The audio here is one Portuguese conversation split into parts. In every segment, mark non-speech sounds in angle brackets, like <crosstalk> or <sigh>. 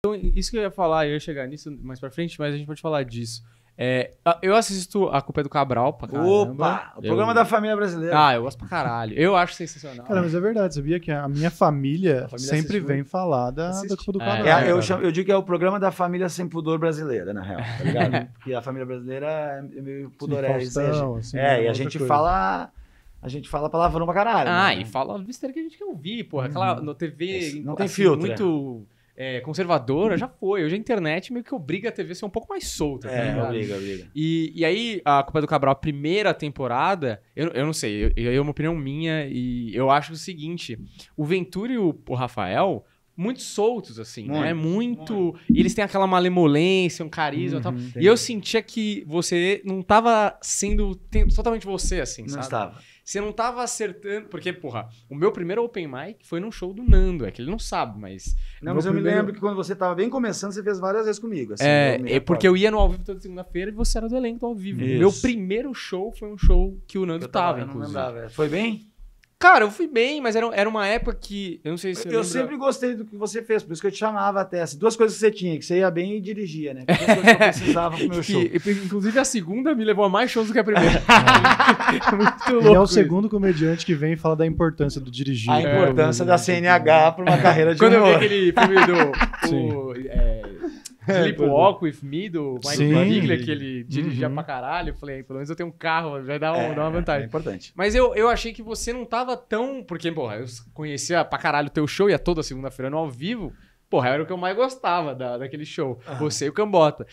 Então, isso que eu ia falar, eu ia chegar nisso mais pra frente, mas a gente pode falar disso. É, eu assisto A Culpa é do Cabral pra caralho. Opa! O eu... programa da família brasileira. Ah, eu gosto pra caralho. Eu acho sensacional. Cara, mas é verdade. Sabia que a minha família, a família sempre vem falar da, da, Culpa do é, Cabral. É, é, eu, chamo, eu, digo que é o programa da família sem pudor brasileira, na real. Tá ligado? <laughs> Porque a família brasileira é meio pudoré. assim, é, e é a gente coisa. fala... A gente fala palavrão pra caralho. Ah, né? e fala besteira que a gente quer ouvir, porra. Aquela, uhum. no TV... Não tem é filtro. Muito é, conservadora, já foi. Hoje a internet meio que obriga a TV a ser um pouco mais solta. Tá é, obriga, obriga. E, e aí, a Copa do Cabral, a primeira temporada, eu, eu não sei, eu, é uma opinião minha e eu acho o seguinte: o Ventura e o, o Rafael. Muito soltos, assim, né? muito, né? Muito. muito. E eles têm aquela malemolência, um carisma uhum, e tal. Entendi. E eu sentia que você não estava sendo totalmente você, assim, não sabe? Não estava você não tava acertando. Porque, porra, o meu primeiro open mic foi num show do Nando. É que ele não sabe, mas. Não, mas eu primeiro... me lembro que quando você tava bem começando, você fez várias vezes comigo. Assim, é, é porque eu ia no ao vivo toda segunda-feira e você era do elenco ao vivo. Isso. Meu primeiro show foi um show que o Nando eu tava, tava inclusive. É. Foi bem? Cara, eu fui bem, mas era, era uma época que. Eu não sei se. Eu, eu sempre gostei do que você fez, por isso que eu te chamava até. Assim, duas coisas que você tinha, que você ia bem e dirigia, né? Duas coisas que eu precisava pro meu <laughs> show. inclusive, a segunda me levou a mais shows do que a primeira. <laughs> É. <laughs> Muito louco. E é o segundo isso. comediante que vem e fala da importância do dirigir. A importância é, da é, é. CNH para uma carreira de Quando humor. eu vi aquele filme do. O, é, é, Sleep é. Walk With Me do Michael Vaniglia, que ele dirigia uhum. pra caralho. Eu falei, pelo menos eu tenho um carro, vai dar, um, é, dar uma vantagem. É importante. Mas eu, eu achei que você não tava tão... Porque, porra, eu conhecia pra caralho o teu show, ia toda segunda-feira no ao vivo. Porra, era o que eu mais gostava da, daquele show. Ah. Você e o Cambota.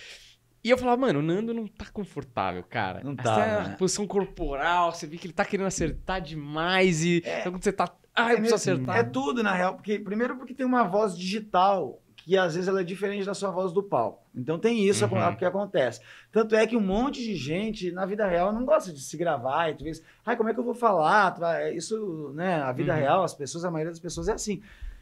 E eu falava, mano, o Nando não tá confortável, cara. Não tá. Essa né? posição corporal, você vê que ele tá querendo acertar demais e é, então quando você tá. Ah, eu é preciso mesmo, acertar. É tudo, na real, porque primeiro porque tem uma voz digital que às vezes ela é diferente da sua voz do palco. Então tem isso uhum. que acontece. Tanto é que um monte de gente na vida real não gosta de se gravar e tu vês, ai, como é que eu vou falar? Isso, né, a vida uhum. real, as pessoas, a maioria das pessoas é assim.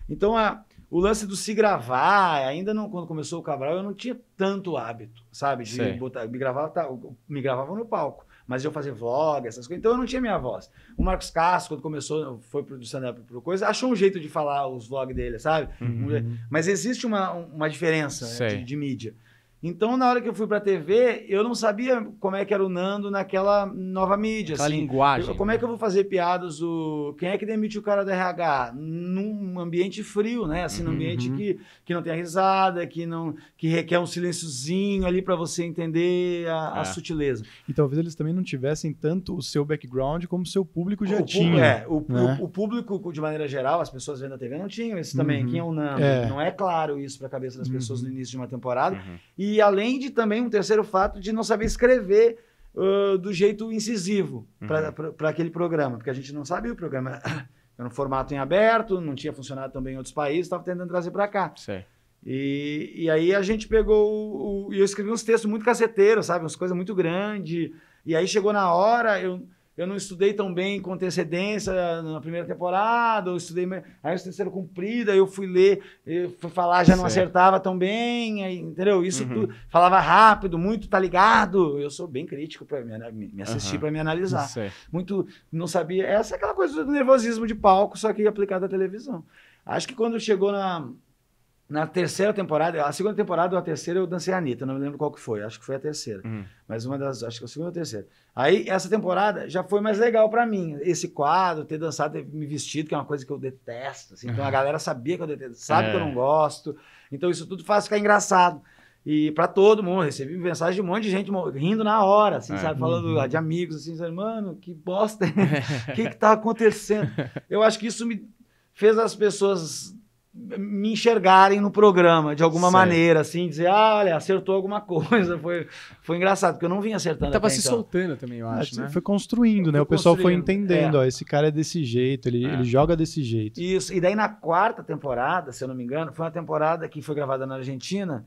Então a, o lance do se gravar, ainda não, quando começou o Cabral, eu não tinha tanto hábito, sabe? De Sim. botar, me gravava, tá, me gravava no palco, mas eu fazia vlog, essas coisas, então eu não tinha minha voz. O Marcos Castro, quando começou, foi pro stand-up pro coisa, achou um jeito de falar os vlogs dele, sabe? Uhum. Mas existe uma, uma diferença né, de, de mídia. Então, na hora que eu fui pra TV, eu não sabia como é que era o Nando naquela nova mídia. Aquela assim. linguagem. Eu, como né? é que eu vou fazer piadas do. Quem é que demite o cara do RH? Num ambiente frio, né? Assim, uhum. num ambiente uhum. que, que não tem risada, que não que requer um silênciozinho ali para você entender a, é. a, sutileza. E talvez eles também não tivessem tanto o seu background como o seu público já o tinha. Público, é, o, né? o, o, público, de maneira geral, as pessoas vendo a TV não tinham isso também. Uhum. Quem é o Nando? É. Não é claro isso pra cabeça das pessoas uhum. no início de uma temporada. Uhum. E e além de também um terceiro fato de não saber escrever uh, do jeito incisivo uhum. para aquele programa, porque a gente não sabia o programa. <coughs> Era um formato em aberto, não tinha funcionado também em outros países, estava tentando trazer para cá. E, e aí a gente pegou. E eu escrevi uns textos muito caceteiros, sabe? Umas coisas muito grandes. E aí chegou na hora, eu, eu não estudei tão bem com antecedência na primeira temporada, eu estudei aí o terceiro cumprido, eu fui ler, eu eh, fui falar, já não certo. acertava tão bem, aí, entendeu? Isso uhum. tudo, falava rápido, muito tá ligado. Eu sou bem crítico para me, me assistir, uhum. para me analisar. Certo. Muito não sabia, essa é aquela coisa do nervosismo de palco, só que aplicado à televisão. Acho que quando chegou na na terceira temporada, a segunda temporada ou a terceira eu dancei a Anitta, não me lembro qual que foi, acho que foi a terceira. Hum. Mas uma das, acho que a segunda ou a terceira. Aí essa temporada já foi mais legal para mim, esse quadro, ter dançado, ter me vestido, que é uma coisa que eu detesto, assim, então a galera sabia que eu detesto, sabe é. que eu é. não gosto. Então isso tudo faz ficar engraçado. E para todo mundo, recebi mensagem de um monte de gente rindo na hora, assim, é. sabe? Falando uhum. de amigos, assim, sabe? mano, que bosta, <laughs> o que que tá acontecendo? Eu acho que isso me fez as pessoas me enxergarem no programa de alguma maneira, assim, dizer, ah, olha, acertou alguma <laughs> coisa. Foi, foi engraçado, porque eu não vinha acertando. Eu tava se então. soltando também, eu acho. Né? Foi construindo, né? o pessoal foi é. entendendo, é. ó, esse cara é desse jeito, ele, é. ele joga desse jeito. Isso, e daí na quarta temporada, se eu não me engano, foi uma temporada que foi gravada na Argentina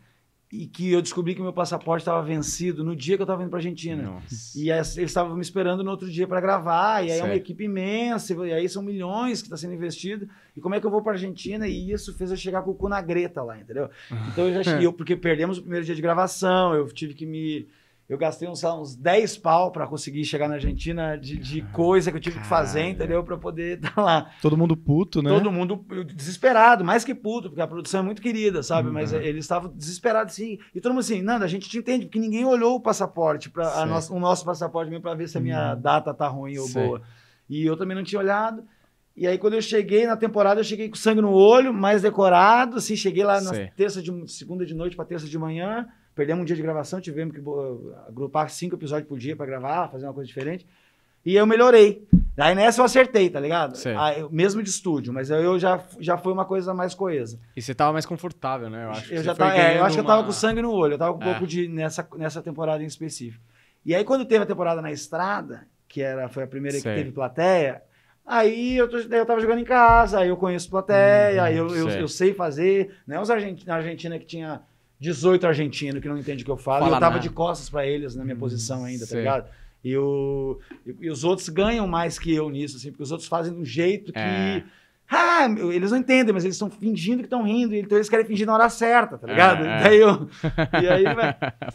e que eu descobri que meu passaporte estava vencido no dia que eu estava indo para Argentina. Nossa. E eles estavam me esperando no outro dia para gravar, e aí certo. é uma equipe imensa, e aí são milhões que está sendo investido. E como é que eu vou para Argentina? E isso fez eu chegar com o cu na greta lá, entendeu? Então eu já <laughs> cheguei, porque perdemos o primeiro dia de gravação, eu tive que me eu gastei uns, uns 10 pau para conseguir chegar na Argentina de, de ah, coisa que eu tive Cara. que fazer, entendeu? Para poder estar <laughs> tá lá. Todo mundo puto, né? Todo mundo desesperado, mais que puto, porque a produção é muito querida, sabe? Uhum. Mas eles estavam desesperados, sim. E todo mundo assim, Nanda, a gente te entende, porque ninguém olhou o passaporte, pra, nossa, o nosso passaporte mesmo, para ver se a minha uhum. data tá ruim ou Sei. boa. E eu também não tinha olhado. E aí, quando eu cheguei na temporada, eu cheguei com sangue no olho, mais decorado, assim, cheguei lá na terça de segunda de noite para terça de manhã Perdemos um dia de gravação, tivemos que eh, agrupar cinco episódios por dia para gravar, fazer uma coisa diferente. E eu melhorei. Aí nessa eu acertei, tá ligado? Aí, ah, mesmo de estúdio, mas eu já, já foi uma coisa mais coesa. E você tava mais confortável, né? Eu acho que, eu já tava, é, eu acho uma... que eu tava com sangue no olho, eu tava com um é. pouco de. Nessa, nessa temporada em específico. E aí, quando teve a temporada na estrada, que era, foi a primeira sei. que teve plateia, aí eu, tô, eu tava jogando em casa, aí eu conheço plateia, hum, aí eu, eu, eu, sei fazer. Não é os argent, na Argentina que tinha 18 argentinos que não entende o que eu falo. Fala e eu tava nada. de costas para eles na minha hum, posição ainda, tá sei. tá ligado? E, o, e, os outros ganham mais que eu nisso, assim, porque os outros fazem de um jeito que. É. Ah, eles não entendem, mas eles estão fingindo que estão rindo, então eles querem fingir na hora certa, tá é, ligado? É, daí eu. <laughs> E aí,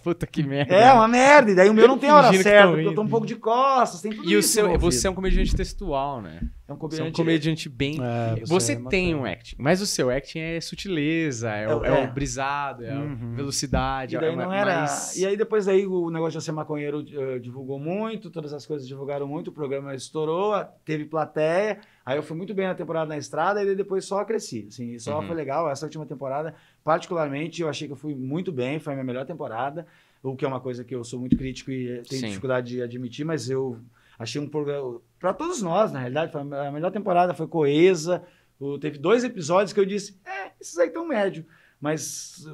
Puta que merda. É, uma merda. E daí o meu não tem hora certa, porque eu tô um pouco de costas, tem tudo e isso. E você é um comediante textual, né? É, é um comediante, é um comediante bem. É, você, você é tem um acting, mas o seu acting é sutileza, é, o, é. é o brisado, é uhum. velocidade. E, daí não era... Mais... e aí depois daí o negócio de ser maconheiro uh, divulgou muito, todas as coisas divulgaram muito, o programa estourou, teve plateia. Aí eu fui muito bem na temporada na estrada e depois só cresci. Assim, só uhum. foi legal. Essa última temporada, particularmente, eu achei que eu fui muito bem, foi a minha melhor temporada, o que é uma coisa que eu sou muito crítico e eh, tenho Sim. dificuldade de admitir, mas eu Achei um programa. Para todos nós, na realidade, a melhor temporada foi coesa. Teve dois episódios que eu disse: é, esses aí estão médio. Mas,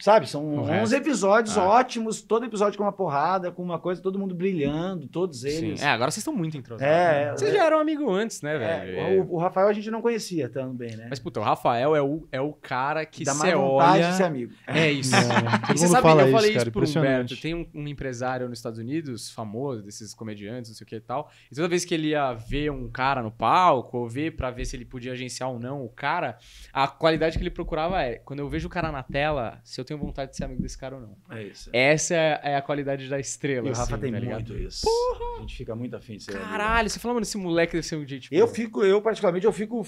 sabe, são o resto. episódios ah. ótimos, todo episódio com uma porrada, com uma coisa, todo mundo brilhando, todos eles. Sim. É, agora vocês estão muito entrosados. É, né? É. Vocês já eram amigo antes, né, é, velho? É, o, o, Rafael a gente não conhecia também, né? Mas, puta, o Rafael é o, é o cara que Dá mais olha... de ser amigo. É isso. É, e você sabe, fala eu falei isso, cara, isso pro Humberto. Tem um, um, empresário nos Estados Unidos, famoso, desses comediantes, não sei o que e tal. E toda vez que ele ia ver um cara no palco, ou ver pra ver se ele podia agenciar ou não o cara, a qualidade que ele procurava é, quando eu vejo o cara na tela se eu tenho vontade de ser amigo desse cara ou não. É isso. Essa é, é a qualidade da estrela. E o Rafa assim, tem tá muito isso. Porra! A gente fica muito afim de ser Caralho, amigo. você falando esse moleque desse um dia, tipo... Eu fico, eu particularmente, eu fico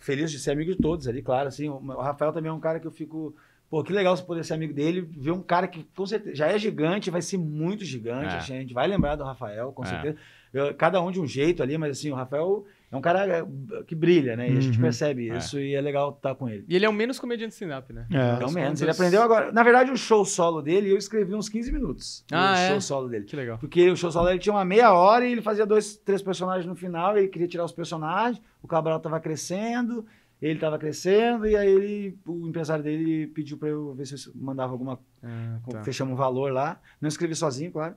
feliz de ser amigo de todos ali, claro, assim. O Rafael também é um cara que eu fico... Pô, que legal você poder ser amigo dele, ver um cara que com certeza já é gigante, vai ser muito gigante, é. Assim, a gente vai lembrar do Rafael, com é. certeza. Eu, cada um de um jeito ali, mas assim, o Rafael é um cara eh, que brilha, né? E uhum. a gente uhum. percebe é. isso e é legal estar com ele. E ele é o menos comediante stand-up, né? É, é o menos. Ele aprendeu agora. Na verdade, o show solo dele, eu escrevi uns 15 minutos. Ah, o é? show solo dele. Que legal. Porque o show solo dele tinha uma meia hora e ele fazia dois, três personagens no final, ele queria tirar os personagens, o Cabral tava crescendo, ele tava crescendo, e aí ele, o empresário dele pediu para eu ver se eu mandava alguma. Ah, tá. Fechamos um valor lá. Não escrevi sozinho, claro.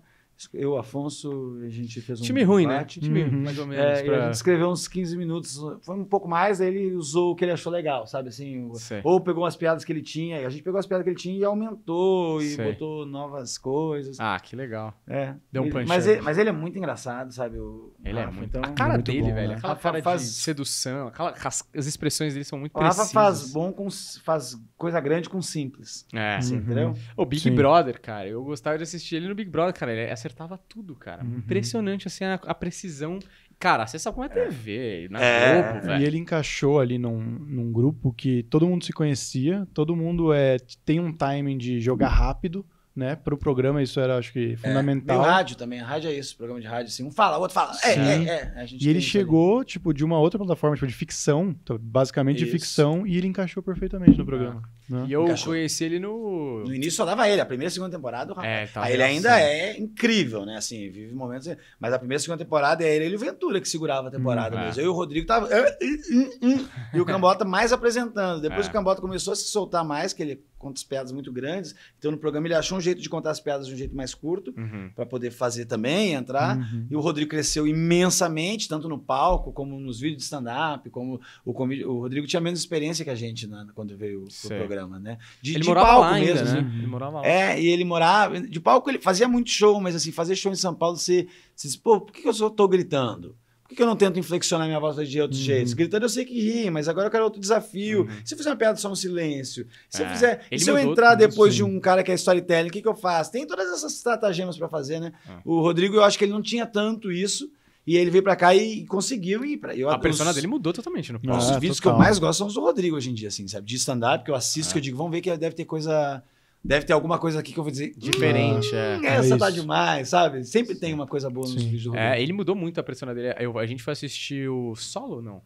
Eu, Afonso, a gente fez um time ruim, né? debate, né? Time uhum. mais ou é, menos. É, pra... A gente escreveu uns 15 minutos, foi um pouco mais, aí ele usou o que ele achou legal, sabe? Assim, ou pegou umas piadas que ele tinha, a gente pegou as piadas que ele tinha e aumentou e Sei. botou novas coisas. Ah, que legal. É. Deu um punch. Mas ele, mas ele é muito engraçado, sabe? O ele é Rafa, é muito. Então, a cara muito dele, bom, velho. Né? Aquela cara faz... de sedução, aquela, as, expressões dele são muito o Rafa precisas. faz bom com faz coisa grande com simples. É. Assim, uhum. Entendeu? O Big Sim. Brother, cara, eu gostava de assistir ele no Big Brother, cara. Ele, essa é acertava tudo, cara. Uhum. Impressionante, assim, a, a, precisão. Cara, você sabe como é, é. TV, na é. velho. E ele encaixou ali num, num grupo que todo mundo se conhecia, todo mundo é, tem um timing de jogar rápido né? Para o programa isso era, acho que, é, fundamental. É, o rádio também, a rádio é isso, programa de rádio, assim, um fala, o outro fala, é, é, é, e ele chegou, ali. tipo, de uma outra plataforma, tipo, de ficção, então, basicamente isso. de ficção, e ele encaixou perfeitamente no ah, programa. Ah. Né? E eu Encaixou. conheci ele no. No início só dava ele, a primeira e segunda temporada, rapaz. É, tá Aí ele ainda é incrível, né? Assim, vive momentos. Mas a primeira e segunda temporada é ele e o Ventura que segurava a temporada hum, mesmo. É. Eu e o Rodrigo tava. E o Cambota mais apresentando. Depois é. o Cambota começou a se soltar mais, que ele conta as piadas muito grandes. Então, no programa, ele achou um jeito de contar as piadas de um jeito mais curto, uhum. para poder fazer também, entrar. Uhum. E o Rodrigo cresceu imensamente, tanto no palco, como nos vídeos de stand-up, como o, o Rodrigo tinha menos experiência que a gente né, quando veio Sei. pro programa programa, né? De, ele de palco mesmo. Ainda, né? Assim. Ele morava lá. É, e ele morava. De palco ele fazia muito show, mas assim, fazer show em São Paulo, você, você diz, pô, por que eu só tô gritando? Por que eu não tento inflexionar minha voz de outros uhum. jeitos? Gritando, eu sei que ri, mas agora eu quero outro desafio. Uhum. Se eu fizer uma piada só no silêncio, se é. eu fizer. se eu entrar depois de um cara que é storytelling, o que, que eu faço? Tem todas essas estratagemas para fazer, né? É. O Rodrigo, eu acho que ele não tinha tanto isso. E ele veio pra cá e, conseguiu. ir pra, eu, a persona os, dele mudou totalmente. No os é, vídeos que eu mais gosto são os do Rodrigo hoje em dia, assim, sabe? De stand-up, que eu assisto, é. que eu é. digo, vamos ver que deve ter coisa... Deve ter alguma coisa aqui que eu vou dizer... Hum, Diferente, é. hum, é. Essa é tá demais, sabe? Sempre Sim. tem uma coisa boa nos vídeos do é, Rodrigo. É, ele mudou muito a persona dele. Eu, a gente foi assistir o Solo, ou não?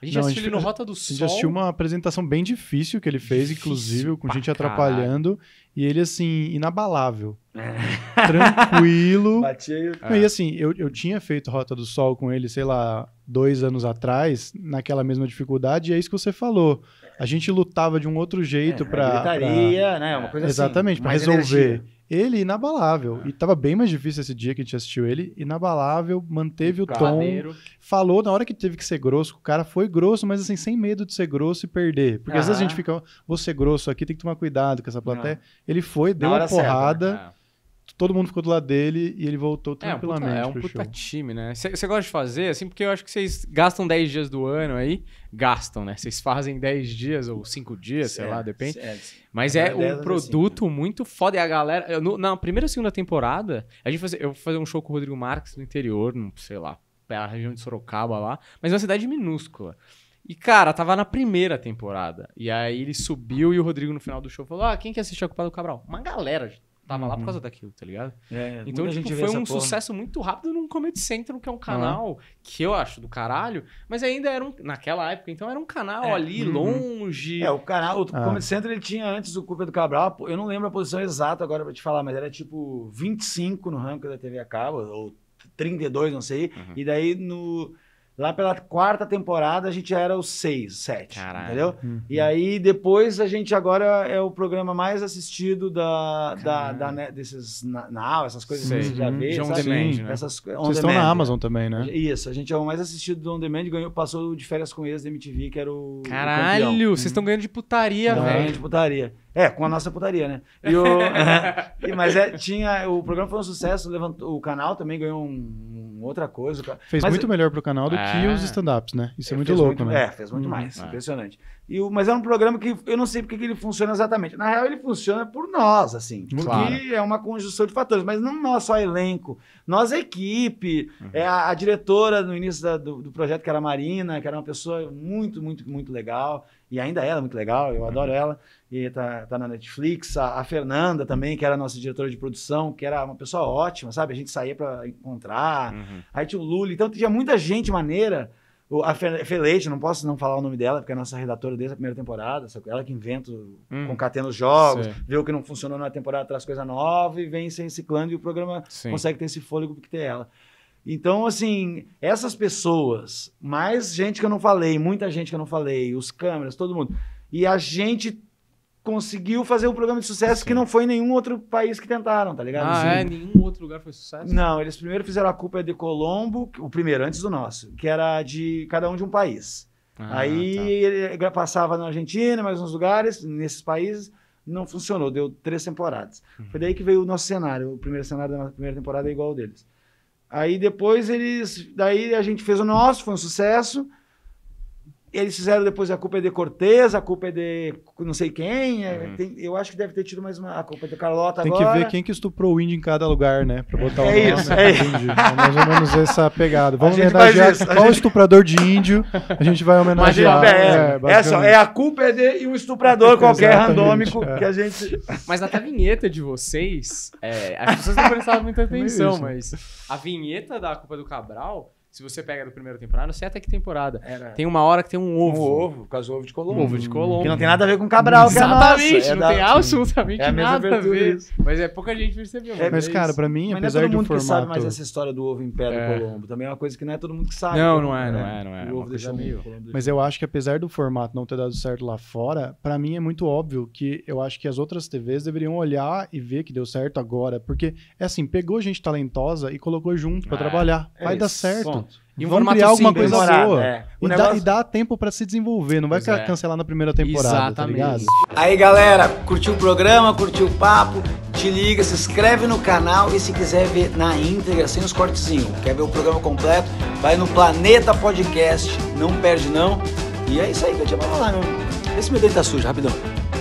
A gente não, assistiu ele no Rota do Sol. A gente assistiu uma apresentação bem difícil que ele fez, difícil inclusive, com gente caralho. atrapalhando. E ele, assim, inabalável. É. <laughs> tranquilo. Batia e... É. assim, eu, eu tinha feito Rota do Sol com ele, sei lá, dois anos atrás, naquela mesma dificuldade, e é isso que você falou. A gente lutava de um outro jeito é, para. Gritaria, pra... né? Uma coisa assim, Exatamente, assim, para resolver. Energia. Ele inabalável. É. E tava bem mais difícil esse dia que a gente assistiu ele. Inabalável, manteve o Caladeiro. tom. Falou na hora que teve que ser grosso, o cara foi grosso, mas assim, sem medo de ser grosso e perder. Porque ah. às vezes a gente ah. fica, vou ser grosso aqui, tem que tomar cuidado com essa plateia. Não. Ele foi, deu uma porrada. Certa, né? É todo mundo ficou do lado dele e ele voltou é, tranquilamente. É um puta, é um puta time, né? Você gosta de fazer, assim, porque eu acho que vocês gastam 10 dias do ano aí. Gastam, né? Vocês fazem 10 dias ou 5 dias, sei é, lá, depende. É, mas é um produto assim, muito foda. E a galera. Eu, na primeira ou segunda temporada, a gente eu vou fazer um show com o Rodrigo Marques no interior, não sei lá, pela região de Sorocaba lá, mas uma cidade minúscula. E, cara, tava na primeira temporada. E aí ele subiu e o Rodrigo, no final do show, falou: Ah, quem que assistir a Copa do Cabral? Uma galera, Tava uhum. lá por uhum. causa daquilo, tá ligado? É, então, tipo, foi um porra. sucesso muito rápido num Comedy Central, que é um canal uhum. que eu acho do caralho, mas ainda era um. Naquela época, então era um canal é. ali, uhum. longe. É, o canal, o ah. Comedy Central ele tinha antes o Cooper do Cabral, eu não lembro a posição exata agora pra te falar, mas era tipo 25 no ranking da TV a cabo, ou 32, não sei. Uhum. E daí no Lá pela quarta temporada a gente já era os seis, sete, Caralho. entendeu? Uhum. E aí depois a gente agora é o programa mais assistido da, da, da né, desses Now, essas coisas Sei. que você já uhum. vê. De on demand, né? Essas, on Vocês demand. estão na Amazon também, né? Isso, a gente é o mais assistido do On Demand, ganhou, passou de férias com eles da MTV, que era o Caralho, o vocês estão ganhando de putaria, velho. Ganhando de putaria. É, com a nossa putaria, né? E o, <laughs> mas é, tinha, o programa foi um sucesso, levantou, o canal também ganhou um outra coisa. Fez Mas, muito melhor pro canal do é... que os stand-ups, né? Isso é, é muito louco, muito, né? É, fez muito hum, mais. É. Impressionante. E o, mas é um programa que eu não sei porque que ele funciona exatamente. Na real, ele funciona por nós, assim. Porque claro. é uma conjunção de fatores. Mas não nós só elenco, nós a equipe. Uhum. É a, a, diretora no início da, do, do, projeto, que era a Marina, que era uma pessoa muito, muito, muito legal. E ainda ela é muito legal, eu uhum. adoro ela. E tá, tá na Netflix. A, a, Fernanda também, que era a nossa diretora de produção, que era uma pessoa ótima, sabe? A gente saía para encontrar. Uhum. Aí tinha o Lula. Então tinha muita gente maneira a Feleite, não posso não falar o nome dela, porque é a nossa redatora desde a primeira temporada, ela que inventa, hum, concatena os jogos, sim. vê o que não funcionou na temporada, traz coisa nova e vem se reciclando e o programa sim. consegue ter esse fôlego porque tem ela. Então, assim, essas pessoas, mais gente que eu não falei, muita gente que eu não falei, os câmeras, todo mundo. E a gente conseguiu fazer um programa de sucesso Sim. que não foi em nenhum outro país que tentaram, tá ligado? Ah, assim, é? Nenhum outro lugar foi sucesso? Não, eles primeiro fizeram a culpa é de Colombo, o primeiro, antes do nosso, que era de cada um de um país. Ah, Aí tá. ele passava na Argentina, mais uns lugares, nesses países, não funcionou, deu três temporadas. Uhum. Foi daí que veio o nosso cenário, o primeiro cenário da primeira temporada é igual ao deles. Aí depois eles, daí a gente fez o nosso, foi um sucesso, eles fizeram depois a culpa é de Cortez, a culpa é de não sei quem. É, uhum. tem, eu acho que deve ter tido mais uma. A culpa é de Carlota tem agora. Tem que ver quem que estuprou o índio em cada lugar, né? Pra botar o é nome. Isso, é né? isso. É mais ou menos essa pegada. Vamos homenagear qual gente... estuprador de índio a gente vai homenagear. Imagina, é, é, é, só, é a culpa é de um estuprador <laughs> qualquer randômico é. que a gente. Mas até a vinheta de vocês, é, as pessoas não prestaram muita <laughs> é atenção, mas a vinheta da culpa do Cabral se você pega da primeira temporada, não sei até que temporada. Era. Tem uma hora que tem um ovo. Um ovo, por causa do ovo de Colombo. Um ovo de Colombo. Que não tem nada a ver com Cabral, é Exatamente, é nossa, não é tem da... absolutamente é nada a ver. Isso. Mas é pouca gente percebeu. É, mas, é cara, pra mim, mas apesar não é todo mundo que sabe mais essa história do ovo em pé do é. Colombo. Também é uma coisa que não é todo mundo que sabe. Não, né? não é, não é, não é. O ovo deixa meio. Mas eu acho que apesar do formato não ter dado certo lá fora, pra mim é muito óbvio que eu acho que as outras TVs deveriam olhar e ver que deu certo agora. Porque, é assim, pegou gente talentosa e colocou junto pra trabalhar. Vai dar certo pronto. E um Vamos criar alguma coisa boa. É. E, negócio... dá, e, dá, tempo para se desenvolver, não vai pois é. cancelar na primeira temporada, tá Exatamente. Tá Aí, galera, curtiu o programa, curtiu o papo? Te liga, se inscreve no canal e se quiser ver na íntegra, sem os cortezinhos, quer ver o programa completo, vai no Planeta Podcast, não perde não. E é isso aí que eu tinha pra falar, meu. Esse meu dedo tá sujo, rapidão.